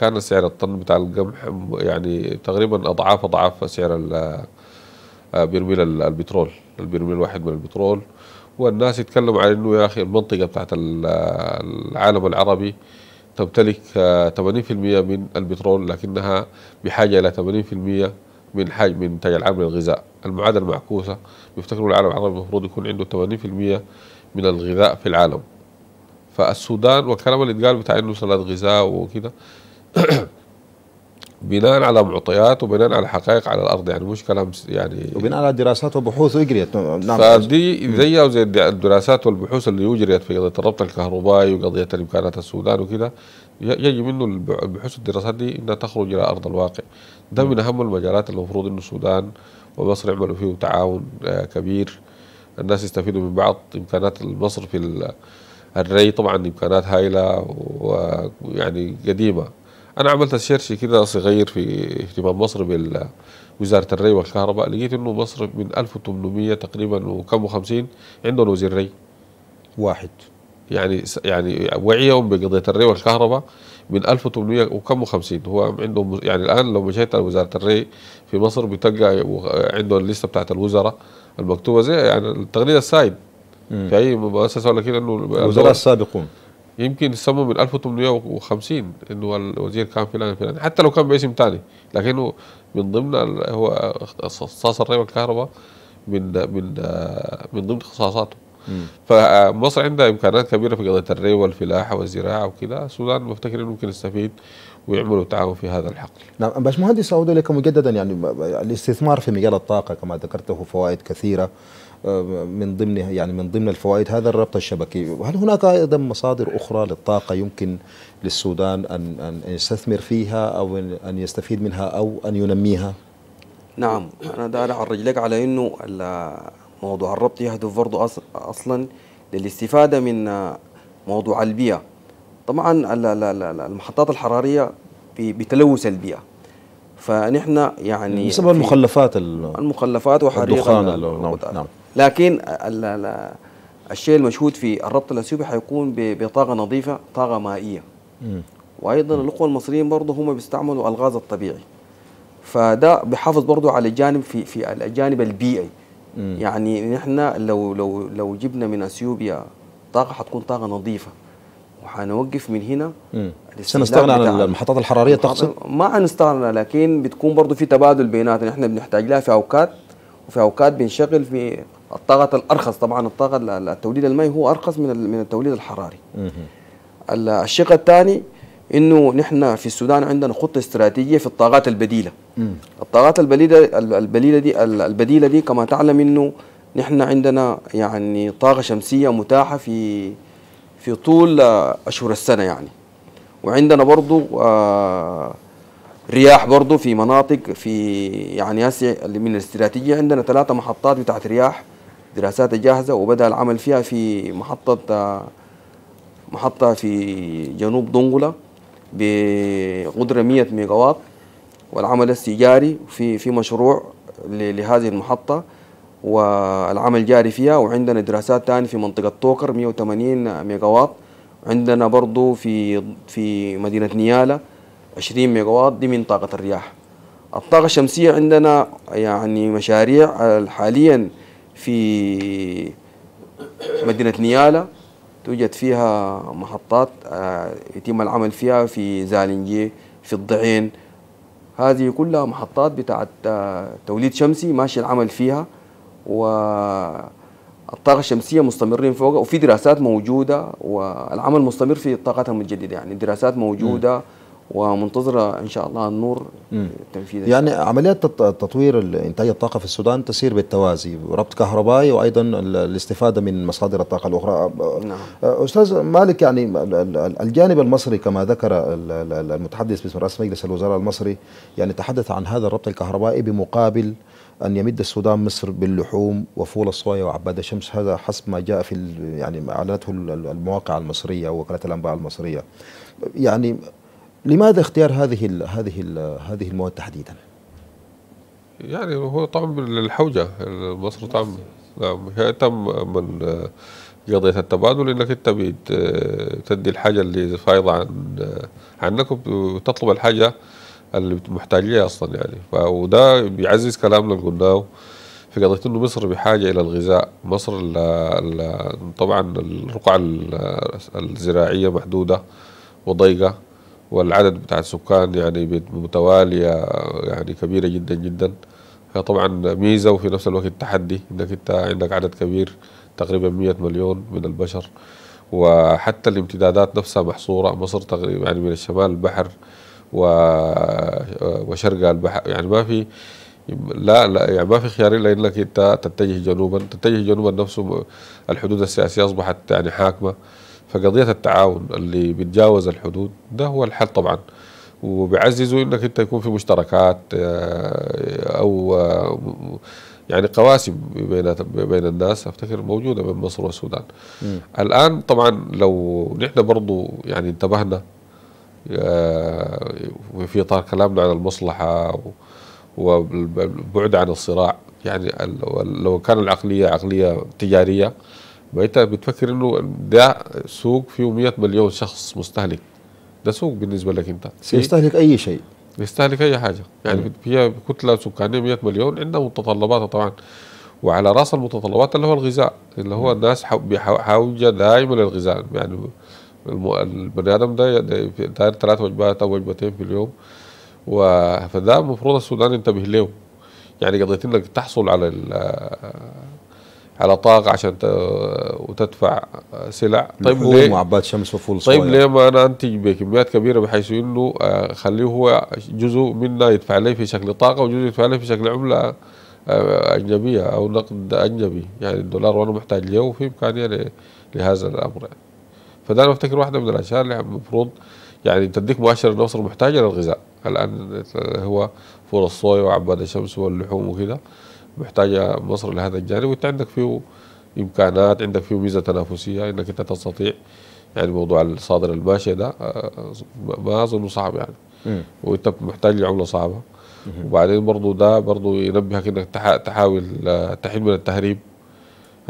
كان سعر الطن بتاع القمح يعني تقريبا اضعاف اضعاف سعر آه، برميل البترول البرميل الواحد من البترول والناس يتكلموا عن انه يا اخي المنطقه بتاعت العالم العربي تمتلك 80% آه، من البترول لكنها بحاجه الى 80% من حجم الانتاج العام للغذاء المعادله المعكوسه بيفتكروا العالم العربي المفروض يكون عنده 80% من الغذاء في العالم فالسودان والكلام اللي اتقال بتاع انه سلطه غذاء وكده بناء على معطيات وبناء على حقائق على الارض يعني مش كلام يعني وبناء على دراسات وبحوث اجريت نعم, نعم. فدي زي زي الدراسات والبحوث اللي اجريت في قضيه الربط الكهربائي وقضيه الامكانات السودان وكذا يجي منه البحوث الدراسات دي انها تخرج الى ارض الواقع ده من اهم المجالات اللي المفروض انه السودان ومصر يعملوا فيه تعاون آه، كبير الناس يستفيدوا من بعض امكانات مصر في الري طبعا امكانات هائله ويعني قديمه انا عملت سيرش كده صغير في اهتمام مصر بوزاره الري والكهرباء لقيت انه مصر من 1800 تقريبا وكم و 50 عندهم وزير ري واحد يعني يعني وعيهم بقضيه الري والكهرباء من 1800 وكم و 50 هو عندهم يعني الان لو مشيت على وزاره الري في مصر بتلقى عندهم الليسته بتاعت الوزراء المكتوبه زي يعني التغريده السايد في اي مؤسسه ولا كده انه الوزراء السابقون يمكن الصمم ال 1850 انه الوزير كان فلان فلان حتى لو كان باسم ثاني لكنه من ضمن هو اختصاص الريم الكهرباء من من من ضمن اختصاصاته فمصر عندها امكانات كبيره في قضيه الري والفلاحه والزراعه وكذا السودان مفتكر انه ممكن يستفيد ويعملوا تعاون في هذا الحقل. نعم باشمهندس اعود اليكم مجددا يعني الاستثمار في مجال الطاقه كما ذكرته فوائد كثيره من ضمن يعني من ضمن الفوائد هذا الربط الشبكي، هل هناك ايضا مصادر اخرى للطاقه يمكن للسودان ان ان يستثمر فيها او ان يستفيد منها او ان ينميها؟ نعم انا دار اعرج لك على انه موضوع الربط يهدف برضه اصلا للاستفاده من موضوع البيئه. طبعا المحطات الحراريه بتلوث البيئه. فنحن يعني بسبب المخلفات المخلفات وحريق الدخان نعم, نعم. لكن الشيء المشهود في الربط الاثيوبي حيكون بطاقه نظيفه طاقه مائيه وايضا الاخوه المصريين برضه هم بيستعملوا الغاز الطبيعي فده بحافظ برضه على الجانب في في الجانب البيئي مم. يعني نحن لو لو لو جبنا من اثيوبيا طاقه حتكون طاقه نظيفه وحنوقف من هنا سنستغنى عن المحطات الحراريه تقصد؟ ما حنستغنى لكن بتكون برضه في تبادل بيناتنا نحن بنحتاج لها في اوقات وفي اوقات بنشغل في الطاقة الأرخص طبعا الطاقة التوليد المائي هو أرخص من من التوليد الحراري الشق الثاني انه نحن في السودان عندنا خطه استراتيجيه في الطاقات البديله الطاقات البديله البديله دي البديله دي كما تعلم انه نحن عندنا يعني طاقه شمسيه متاحه في في طول اشهر السنه يعني وعندنا برضو آه، رياح برضو في مناطق في يعني من الاستراتيجيه عندنا ثلاثه محطات بتاعت رياح دراسات جاهزة وبدأ العمل فيها في محطة محطة في جنوب دنقلة بقدرة 100 ميجا واط والعمل التجاري في في مشروع لهذه المحطة والعمل جاري فيها وعندنا دراسات ثانية في منطقة توكر 180 ميجا واط عندنا برضو في في مدينة نيالا 20 ميجا واط دي من طاقة الرياح الطاقة الشمسية عندنا يعني مشاريع آه، حالياً في مدينة نيالا توجد فيها محطات آه، يتم العمل فيها في زالنجي في الضعين هذه كلها محطات بتاعت آه، توليد شمسي ماشي العمل فيها والطاقة الشمسية مستمرين فوقها وفي دراسات موجودة والعمل مستمر في الطاقات المتجددة يعني الدراسات موجودة م. ومنتظره ان شاء الله النور تنفيذ يعني عمليات تطوير انتاج الطاقه في السودان تسير بالتوازي ربط كهربائي وايضا الاستفاده من مصادر الطاقه الاخرى نعم. استاذ مالك يعني الجانب المصري كما ذكر المتحدث باسم رئيس مجلس الوزراء المصري يعني تحدث عن هذا الربط الكهربائي بمقابل أن يمد السودان مصر باللحوم وفول الصويا وعباد الشمس هذا حسب ما جاء في يعني أعلنته المواقع المصرية وكالة الأنباء المصرية يعني لماذا اختيار هذه الـ هذه الـ هذه المواد تحديدا؟ يعني هو طعم للحوجه مصر طعم نعم هي تم من قضية التبادل انك انت تدي الحاجة اللي فايضة عن عنك وتطلب الحاجة اللي محتاجيها اصلا يعني وده بيعزز كلامنا اللي قلناه في قضية انه مصر بحاجة الى الغذاء مصر الـ الـ طبعا الرقعة الزراعية محدودة وضيقة والعدد بتاع السكان يعني متوالية يعني كبيرة جدا جدا طبعا ميزة وفي نفس الوقت تحدي انك انت عندك عدد كبير تقريبا 100 مليون من البشر وحتى الامتدادات نفسها محصورة مصر تقريبا يعني من الشمال البحر وشرق البحر يعني ما في لا لا يعني ما في خيار الا انك انت تتجه جنوبا، تتجه جنوبا نفسه الحدود السياسيه اصبحت يعني حاكمه فقضية التعاون اللي بتجاوز الحدود ده هو الحل طبعا وبيعززوا انك انت يكون في مشتركات آه، او آه، يعني قواسم بين بين الناس افتكر موجوده بين مصر والسودان. م. الان طبعا لو نحن برضو يعني انتبهنا آه، في اطار كلامنا عن المصلحه والبعد عن الصراع يعني لو كان العقليه عقليه تجاريه بقيت بتفكر انه ده سوق فيه 100 مليون شخص مستهلك ده سوق بالنسبه لك انت يستهلك اي شيء يستهلك اي حاجه يعني في كتله سكانيه 100 مليون عندها متطلباتها طبعا وعلى راس المتطلبات اللي هو الغذاء اللي هو الناس حوجه دائما للغذاء يعني البني ادم ده داير ثلاث وجبات او وجبتين في اليوم فده المفروض السودان ينتبه له يعني قضيه انك تحصل على على طاقه عشان وتدفع سلع طيب ليه عباد شمس وفول طيب ليه ما انا انتج بكميات كبيره بحيث انه آه، اخليه هو جزء منا يدفع لي في شكل طاقه وجزء يدفع لي في شكل عمله آه، اجنبيه او نقد اجنبي يعني الدولار وانا محتاج له وفي امكانيه لهذا الامر يعني. فده انا واحده من الاشياء اللي المفروض يعني تديك مؤشر مصر محتاجه للغذاء الان هو فول الصويا وعباد الشمس واللحوم وكذا محتاجه مصر لهذا الجانب وانت عندك فيه امكانات عندك فيه ميزه تنافسيه انك انت تستطيع يعني موضوع الصادر الماشي ده آه، آه، ما اظنه صعب يعني وانت محتاج لعمله صعبه وبعدين برضه ده برضه ينبهك انك تحاول آه، تحل من التهريب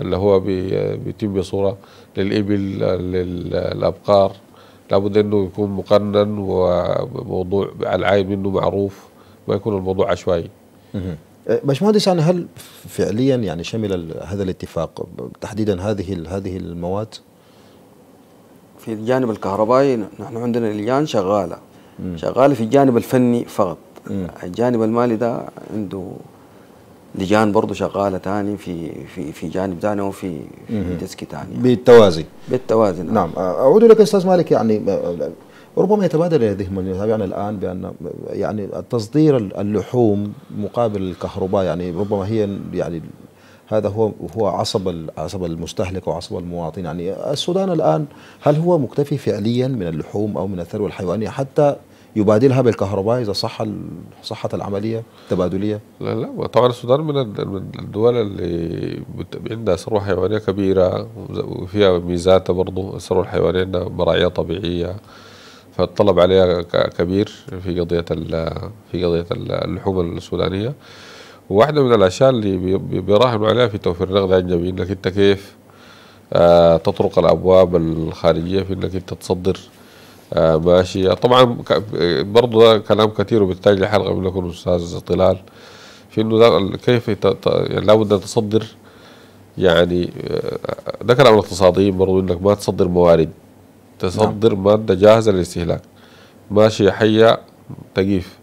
اللي هو بيتم بصوره للابل للابقار لابد انه يكون مقنن وموضوع العايد منه معروف ما يكون الموضوع عشوائي باشمهندس يعني هل فعليا يعني شمل هذا الاتفاق تحديدا هذه هذه المواد؟ في الجانب الكهربائي نحن عندنا الليان شغاله مم. شغاله في الجانب الفني فقط مم. الجانب المالي ده عنده لجان برضه شغاله ثاني في في في جانب ثاني وفي في ديسك ثاني بالتوازي بالتوازي نعم, نعم. اعود لك استاذ مالك يعني ربما يتبادر الى ذهن من يتابعنا يعني الان بان يعني تصدير اللحوم مقابل الكهرباء يعني ربما هي يعني هذا هو هو عصب عصب المستهلك وعصب المواطن يعني السودان الان هل هو مكتفي فعليا من اللحوم او من الثروه الحيوانيه حتى يبادلها بالكهرباء اذا صح صحت العمليه التبادليه؟ لا لا طبعا السودان من الدول اللي عندها ثروه حيوانيه كبيره وفيها ميزاتها برضه الثروه الحيوانيه عندها مراعيه طبيعيه فالطلب عليها كبير في قضية في قضية اللحوم السودانية وواحدة من الأشياء اللي بيراهنوا عليها في توفير النقد الأجنبي إنك أنت كيف آه، تطرق الأبواب الخارجية في إنك أنت تصدر ماشية آه، طبعا برضو ده كلام كثير وبالتالي من لكم أستاذ طلال في إنه كيف يعني لابد أن تصدر يعني آه، ده كلام الاقتصاديين برضو إنك ما تصدر موارد تصدر نعم. مادة جاهزة للاستهلاك ماشية حية تجيف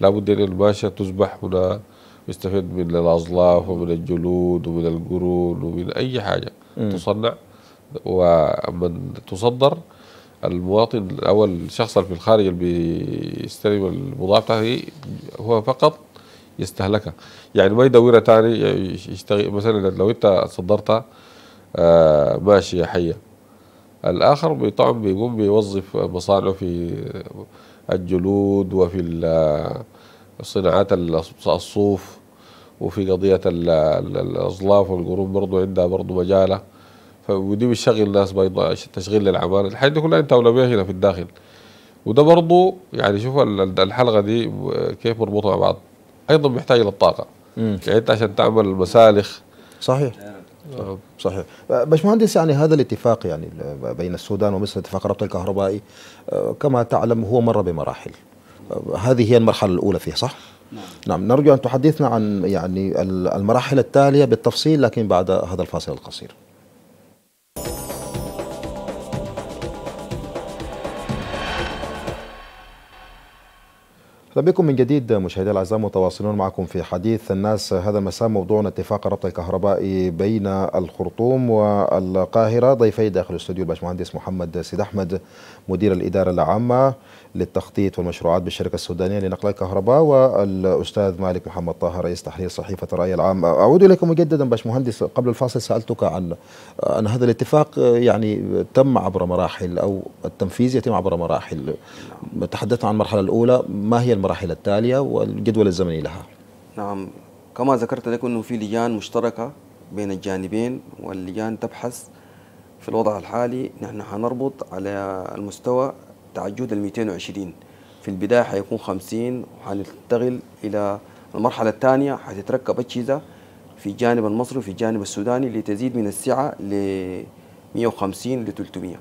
لابد أن الماشية تصبح هنا يستفيد من الأظلاف ومن الجلود ومن القرون ومن أي حاجة م. تصنع ومن تصدر المواطن او الشخص في الخارج اللي بيستلم البضاعة بتاعته هو فقط يستهلكها يعني ما يدورها تاني يشتغل مثلا لو أنت صدرتها آه، ماشية حية الآخر طبعا بيقوم بيوظف مصانعه في الجلود وفي صناعات الصوف وفي قضية الأظلاف والقرون برضه عندها برضه مجالة ودي بتشغل الناس بيضاء تشغيل للعمالة الحاجات دي كلها انت اولويه هنا في الداخل وده برضه يعني شوف الحلقة دي كيف مربوطة مع بعض أيضا محتاج للطاقة يعني أنت عشان تعمل مسالخ صحيح نعم. صحيح باشمهندس يعني هذا الاتفاق يعني بين السودان ومصر اتفاق ربط الكهربائي كما تعلم هو مر بمراحل هذه هي المرحله الاولى فيه صح؟ نعم. نعم نرجو ان تحدثنا عن يعني المراحل التاليه بالتفصيل لكن بعد هذا الفاصل القصير اهلا بكم من جديد مشاهدينا الاعزاء متواصلون معكم في حديث الناس هذا المساء موضوعنا اتفاق الربط الكهربائي بين الخرطوم والقاهره ضيفي داخل الاستوديو الباشمهندس محمد سيد احمد مدير الاداره العامه للتخطيط والمشروعات بالشركة السودانية لنقل الكهرباء والأستاذ مالك محمد طه رئيس تحرير صحيفة الرأي العام أعود إليكم مجددا باشمهندس قبل الفاصل سألتك عن أن هذا الاتفاق يعني تم عبر مراحل أو التنفيذ يتم عبر مراحل تحدثنا عن المرحلة الأولى ما هي المراحل التالية والجدول الزمني لها نعم كما ذكرت لك أنه في لجان مشتركة بين الجانبين واللجان تبحث في الوضع الحالي نحن حنربط على المستوى تعجود ال 220 في البدايه حيكون 50 وحننتقل الى المرحله الثانيه حتتركب اجهزه في الجانب المصري وفي الجانب السوداني لتزيد من السعه ل 150 ل 300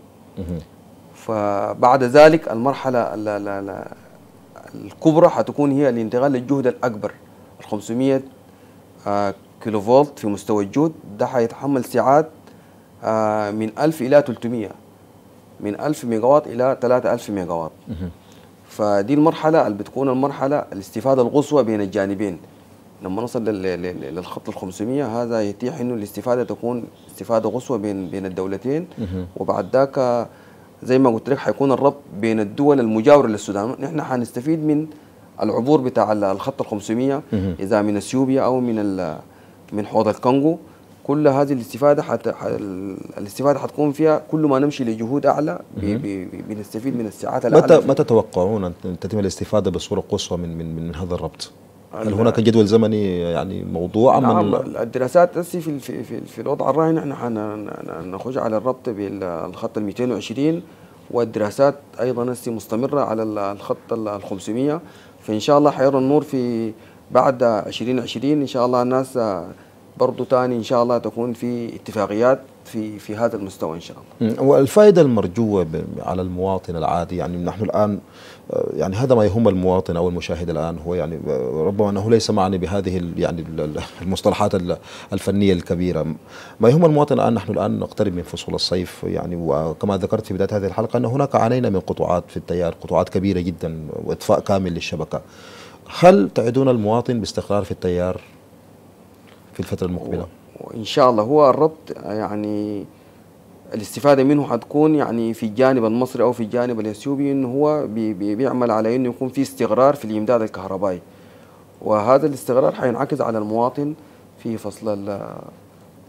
فبعد ذلك المرحله لا لا لا الكبرى حتكون هي الانتقال للجهد الاكبر ال 500 آه، كيلو فولت في مستوى الجهد ده حيتحمل سعات آه، من 1000 الى 300 من 1000 ميجا وات الى 3000 ميجا وات فدي المرحله اللي بتكون المرحله الاستفاده القصوى بين الجانبين لما نصل للخط ال 500 هذا يتيح انه الاستفاده تكون استفاده قصوى بين بين الدولتين وبعد ذاك زي ما قلت لك حيكون الربط بين الدول المجاوره للسودان نحن حنستفيد من العبور بتاع الخط ال 500 اذا من اثيوبيا او من من حوض الكونغو كل هذه الاستفاده حت... الاستفاده حتكون فيها كل ما نمشي لجهود اعلى ب... ب... بنستفيد من الساعات الاعلى متى متى تتوقعون ان تتم الاستفاده بصوره قصوى من من من هذا الربط؟ هل هناك جدول زمني يعني موضوع نعم من الدراسات هسه في, في في في الوضع الراهن احنا نخرج على الربط بالخط ال 220 والدراسات ايضا هسه مستمره على الخط ال 500 فان شاء الله حيرى النور في بعد 2020 ان شاء الله الناس برضو تاني ان شاء الله تكون في اتفاقيات في في هذا المستوى ان شاء الله. والفائده المرجوه على المواطن العادي يعني نحن الان آه، يعني هذا ما يهم المواطن او المشاهد الان هو يعني آه، ربما انه ليس معني بهذه يعني المصطلحات الفنيه الكبيره ما يهم المواطن الان نحن الان نقترب من فصول الصيف يعني وكما ذكرت في بدايه هذه الحلقه ان هناك عانينا من قطوعات في التيار قطوعات كبيره جدا واطفاء كامل للشبكه. هل تعدون المواطن باستقرار في التيار في الفترة المقبلة وإن شاء الله هو الربط يعني الاستفادة منه حتكون يعني في الجانب المصري أو في الجانب الأثيوبي إنه هو بي بيعمل على إنه يكون في استقرار في الإمداد الكهربائي وهذا الاستقرار حينعكس على المواطن في فصل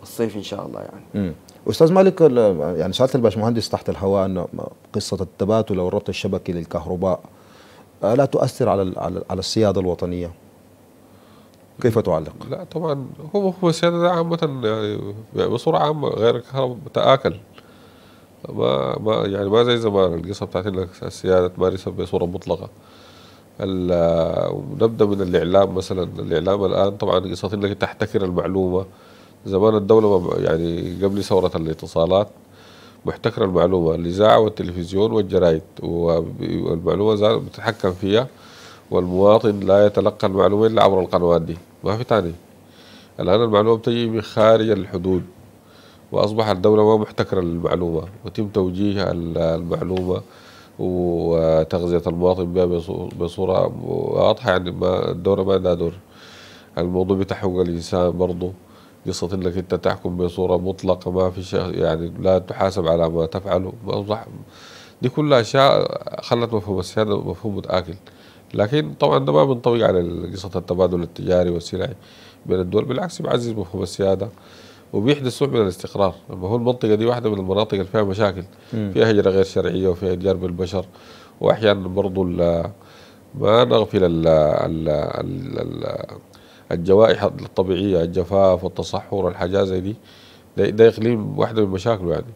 الصيف إن شاء الله يعني م. استاذ مالك يعني سالت الباشمهندس تحت الهواء ان قصه التباتل او الربط الشبكي للكهرباء لا تؤثر على على السياده الوطنيه كيف تعلق؟ لا طبعا هو هو السياده ده عامه يعني بصوره عامه غير الكهرباء تاكل ما ما يعني ما زي زمان القصه بتاعت انك السياده تمارسها بصوره مطلقه نبدا من الاعلام مثلا الاعلام الان طبعا قصه انك تحتكر المعلومه زمان الدوله يعني قبل ثوره الاتصالات محتكره المعلومه الاذاعه والتلفزيون والجرايد والمعلومه بتتحكم فيها والمواطن لا يتلقى المعلومه الا عبر القنوات دي ما في تاني الآن المعلومة بتجي من خارج الحدود وأصبح الدولة ما محتكرة للمعلومة وتم توجيه المعلومة وتغذية المواطن بها بصورة واضحة يعني ما الدولة ما لها دور الموضوع بتاع حقوق الإنسان برضه قصة إنك أنت تحكم بصورة مطلقة ما في شيء يعني لا تحاسب على ما تفعله ما أصبح دي كلها أشياء خلت مفهوم السيادة مفهوم متآكل لكن طبعا ده ما بينطبق على قصه التبادل التجاري والسلعي بين الدول بالعكس بيعزز مفهوم السياده وبيحدث نوع من الاستقرار لما هو المنطقه دي واحده من المناطق اللي فيها مشاكل فيها هجره غير شرعيه وفيها انجار بالبشر واحيانا برضه ما نغفل الـ الـ الـ الجوائح الطبيعيه الجفاف والتصحر والحاجات زي دي ده, ده يخليه واحده من مشاكله يعني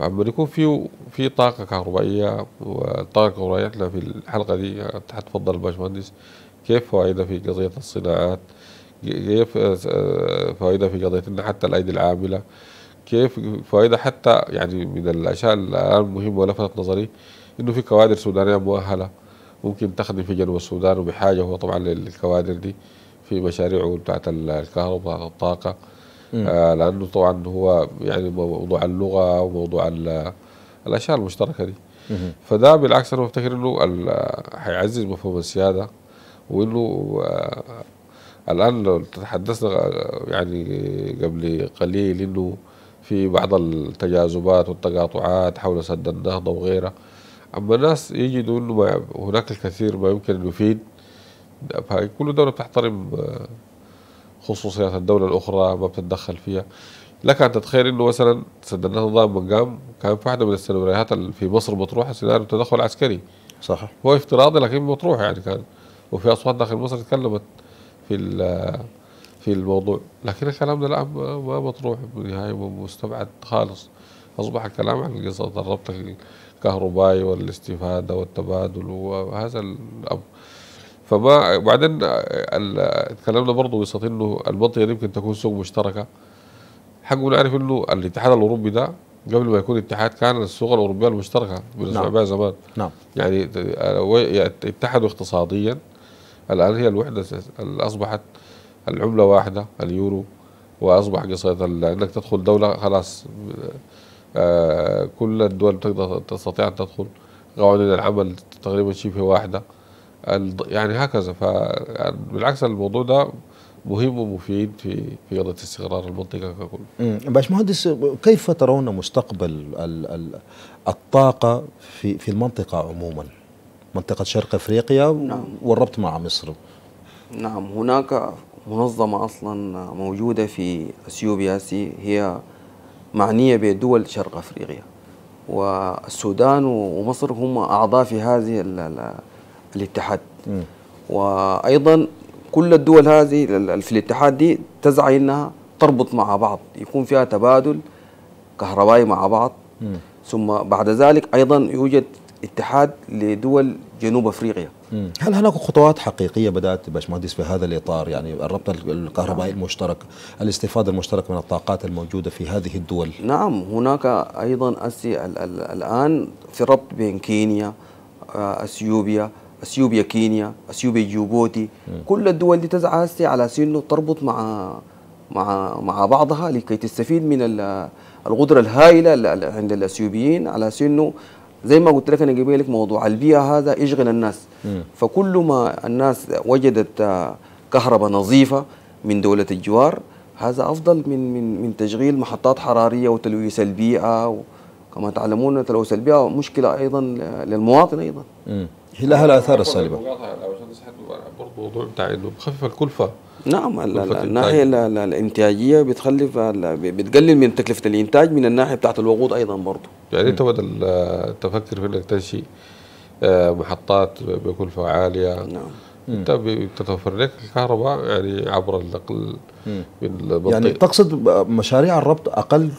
عم بيكون في في طاقه كهربائيه والطاقه كهربائيه احنا في الحلقه دي حتفضل الباشمهندس كيف فوائدها في قضيه الصناعات كيف آه، فوائدها في قضيه ان حتى الايدي العامله كيف فوائدها حتى يعني من الاشياء الان مهمه ولفتت نظري انه في كوادر سودانيه مؤهله ممكن تخدم في جنوب السودان وبحاجه هو طبعا للكوادر دي في مشاريعه بتاعت الكهرباء والطاقه الطاقه آه لانه طبعا هو يعني موضوع اللغه وموضوع الاشياء المشتركه دي فده بالعكس انا بفتكر انه هيعزز مفهوم السياده وانه آه الان تحدثنا آه، يعني قبل قليل انه في بعض التجاذبات والتقاطعات حول سد النهضه وغيره اما الناس يجدوا انه هناك الكثير ما يمكن ان يفيد كل دوله بتحترم آه، خصوصيات الدولة الأخرى ما بتتدخل فيها لك أن تتخيل أنه مثلا سدنا نظام منقام كان في واحدة من السيناريوهات في مصر مطروحة سيناريو تدخل عسكري صح هو افتراضي لكن مطروح يعني كان وفي أصوات داخل مصر تكلمت في في الموضوع لكن الكلام ده الآن ما مطروح بالنهاية مستبعد خالص أصبح الكلام عن قصة الربط الكهربائي والاستفادة والتبادل وهذا الأمر فما وبعدين اتكلمنا برضه قصه انه المنطقه دي يمكن تكون سوق مشتركه حق نعرف انه الاتحاد الاوروبي ده قبل ما يكون اتحاد كان السوق الاوروبيه المشتركه بالنسبه نعم. زمان نعم يعني اتحدوا اقتصاديا الان هي الوحده اصبحت العمله واحده اليورو واصبح قصه انك تدخل دوله خلاص آه، كل الدول تقدر تستطيع ان تدخل قوانين العمل تقريبا شبه واحده يعني هكذا فبالعكس الموضوع ده مهم ومفيد في في قضيه استقرار المنطقه ككل. باشمهندس كيف ترون مستقبل الطاقه في في المنطقه عموما؟ منطقه شرق افريقيا نعم. والربط مع مصر. نعم هناك منظمه اصلا موجوده في اثيوبيا هي معنيه بدول شرق افريقيا والسودان ومصر هم اعضاء في هذه الاتحاد م. وايضا كل الدول هذه في الاتحاد دي تزعى انها تربط مع بعض يكون فيها تبادل كهربائي مع بعض م. ثم بعد ذلك ايضا يوجد اتحاد لدول جنوب افريقيا مم. هل هناك خطوات حقيقيه بدات باشمهندس في هذا الاطار يعني الربط الكهربائي نعم. المشترك الاستفاده المشتركه من الطاقات الموجوده في هذه الدول نعم هناك ايضا الان في ربط بين كينيا آه، اثيوبيا اثيوبيا كينيا اثيوبيا جيبوتي كل الدول دي تزعى هسه على انه تربط مع مع مع بعضها لكي تستفيد من القدره الهائله عند الاثيوبيين على انه زي ما قلت لك انا قبل لك موضوع البيئه هذا يشغل الناس فكل ما الناس وجدت آه، كهرباء نظيفه من دوله الجوار هذا افضل من من من تشغيل محطات حراريه وتلويث البيئه كما تعلمون تلوث البيئه مشكله ايضا للمواطن ايضا م. هي لها الاثار السالبه برضه موضوع بتاع انه بخفف الكلفه نعم الناحيه الانتاجيه بتخلف بتقلل من تكلفه الانتاج من الناحيه بتاعت الوقود ايضا برضه يعني انت بدل آه، تفكر في انك تنشي آه، محطات بكلفه عاليه نعم انت بتتوفر لك الكهرباء يعني عبر النقل يعني تقصد مشاريع الربط اقل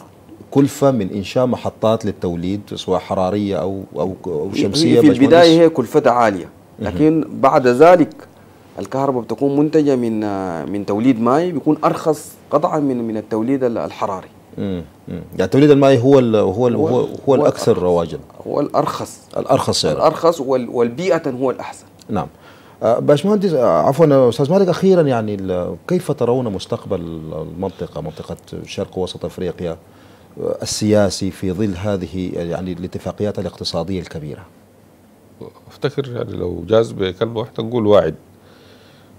كلفه من انشاء محطات للتوليد سواء حراريه او او او شمسيه في البدايه هي كلفتها عاليه لكن بعد ذلك الكهرباء بتكون منتجه من من توليد ماي بيكون ارخص قطعا من من التوليد الحراري امم يعني التوليد الماء هو الـ هو الـ هو, هو, هو الاكثر رواجا هو الارخص الارخص يعني. الارخص والبيئه هو الاحسن نعم آه، باشمهندس آه، عفوا آه، استاذ مالك اخيرا يعني كيف ترون مستقبل المنطقه منطقه شرق وسط افريقيا السياسي في ظل هذه يعني الاتفاقيات الاقتصادية الكبيرة افتكر يعني لو جاز بكلمة واحدة نقول واعد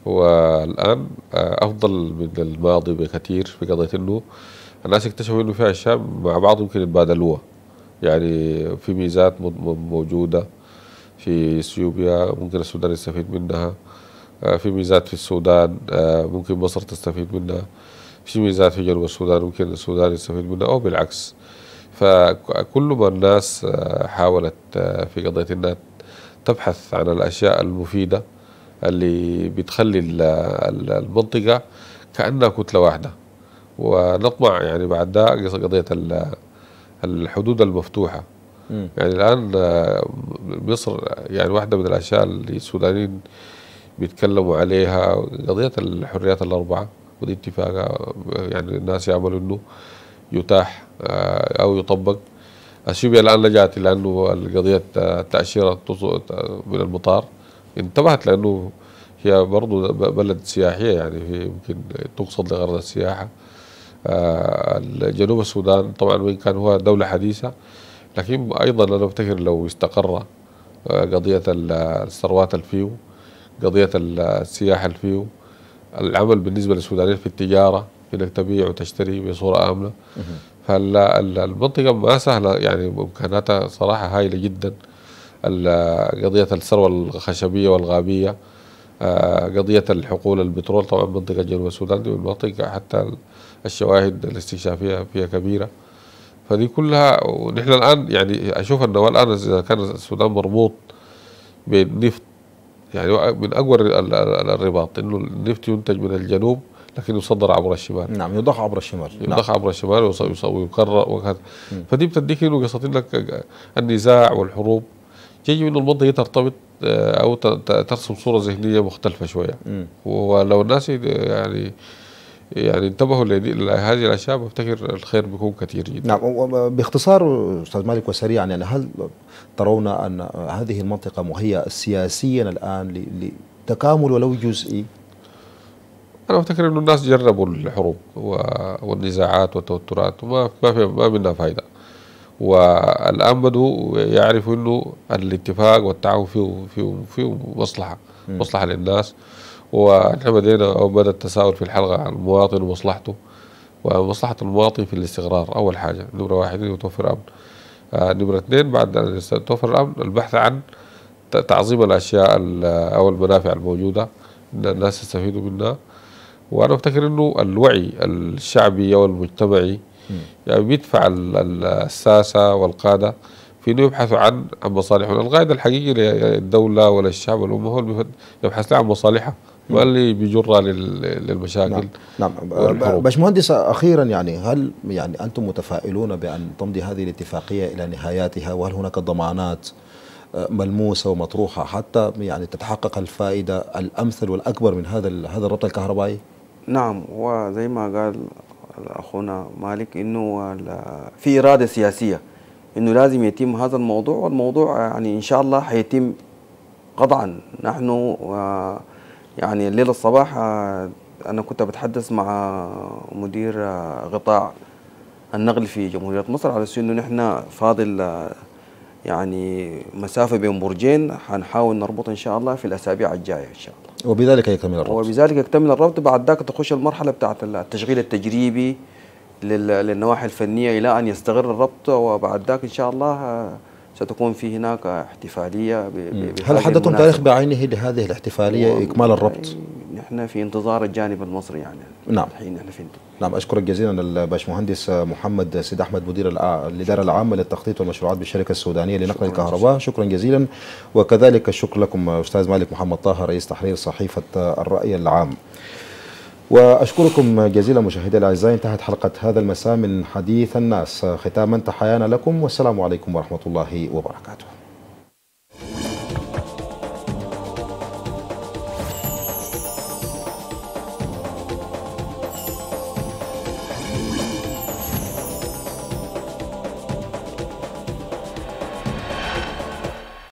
والآن آه، أفضل من الماضي بكثير في قضية أنه الناس اكتشفوا أنه في أشياء مع بعض ممكن يتبادلوها يعني في ميزات موجودة في اثيوبيا ممكن السودان يستفيد منها آه، في ميزات في السودان آه، ممكن مصر تستفيد منها في في جنوب والسودان ممكن السودان يستفيد منها او بالعكس فكل ما الناس آه، حاولت آه، في قضيه انها تبحث عن الاشياء المفيده اللي بتخلي المنطقه كانها كتله واحده ونطمع يعني بعد ده قضيه الحدود المفتوحه م. يعني الان آه، مصر يعني واحده من الاشياء اللي السودانيين بيتكلموا عليها قضيه الحريات الاربعه اتفاق يعني الناس يعملوا انه يتاح آه، او يطبق اثيوبيا الان لجأت لانه قضيه التاشيره من المطار انتبهت لانه هي برضه بلد سياحيه يعني هي يمكن تقصد لغرض السياحه آه، جنوب السودان طبعا وان كان هو دوله حديثه لكن ايضا انا افتكر لو استقر آه، قضيه الثروات الفيو قضيه السياحه الفيو العمل بالنسبه للسودانيين في التجاره في انك تبيع وتشتري بصوره امنه فالمنطقه ما سهله يعني امكاناتها صراحه هائله جدا قضيه الثروه الخشبيه والغابيه آه، قضيه الحقول البترول طبعا منطقه جنوب السودان دي والمنطقه حتى الشواهد الاستكشافيه فيها كبيره فدي كلها ونحن الان يعني اشوف انه الان اذا كان السودان مربوط بالنفط يعني من اجور الرباط انه النفط ينتج من الجنوب لكن يصدر عبر الشمال نعم يضخ عبر الشمال نعم. يضخ نعم. عبر الشمال ويكرر وهكذا فدي بتديك انه قصدي لك النزاع والحروب يجب انه المنطقه ترتبط آه، او ترسم صوره ذهنيه مختلفه شويه ولو الناس يعني يعني انتبهوا لهذه الاشياء بفتكر الخير بيكون كثير جدا نعم باختصار استاذ مالك وسريعا يعني هل ترون أن هذه المنطقة مهيئة سياسيا الآن لتكامل ولو جزئي أنا أفتكر أن الناس جربوا الحروب والنزاعات والتوترات وما ما في ما منها فائدة والآن بدوا يعرفوا أنه الاتفاق والتعاون فيه فيه فيه مصلحة مصلحة للناس ونحن بدينا أو بدأ التساؤل في الحلقة عن المواطن ومصلحته ومصلحة المواطن في الاستقرار أول حاجة نمرة واحد توفر أمن آه، نمرة اثنين بعد أن توفر الأمن البحث عن تعظيم الأشياء أو المنافع الموجودة أن الناس يستفيدوا منها وأنا أفتكر أنه الوعي الشعبي أو المجتمعي يعني بيدفع الساسة والقادة في أنه يبحثوا عن مصالحهم القائد الحقيقي للدولة وللشعب والأمة هو يبحث عن مصالحه واللي بيجرها للمشاكل نعم, نعم. باشمهندس أخيرا يعني هل يعني أنتم متفائلون بأن تمضي هذه الاتفاقية إلى نهاياتها وهل هناك ضمانات آه، ملموسه ومطروحه حتى يعني تتحقق الفائده الامثل والاكبر من هذا هذا الربط الكهربائي؟ نعم وزي ما قال اخونا مالك انه في اراده سياسيه انه لازم يتم هذا الموضوع والموضوع يعني ان شاء الله حيتم قطعا نحن آه، يعني الليلة الصباح آه، أنا كنت بتحدث مع مدير قطاع آه، النقل في جمهورية مصر على أساس إنه نحن فاضل آه، يعني مسافة بين برجين حنحاول نربط إن شاء الله في الأسابيع الجاية إن شاء الله وبذلك يكتمل الربط وبذلك يكتمل الربط بعد ذاك تخش المرحلة بتاعة التشغيل التجريبي للنواحي الفنية إلى أن يستقر الربط وبعد ذاك إن شاء الله ستكون في هناك احتفاليه هل حددتم تاريخ بعينه لهذه الاحتفاليه اكمال الربط؟ يعني نحن في انتظار الجانب المصري يعني نعم الحين نحن في نعم اشكرك جزيلا الباشمهندس محمد سيد احمد مدير الاداره العامه للتخطيط والمشروعات بالشركه السودانيه لنقل شكرا الكهرباء شكرا جزيلا وكذلك الشكر لكم استاذ مالك محمد طاهر رئيس تحرير صحيفه الراي العام وأشكركم جزيلا مشاهدي الأعزاء انتهت حلقة هذا المساء من حديث الناس ختاما تحيانا لكم والسلام عليكم ورحمة الله وبركاته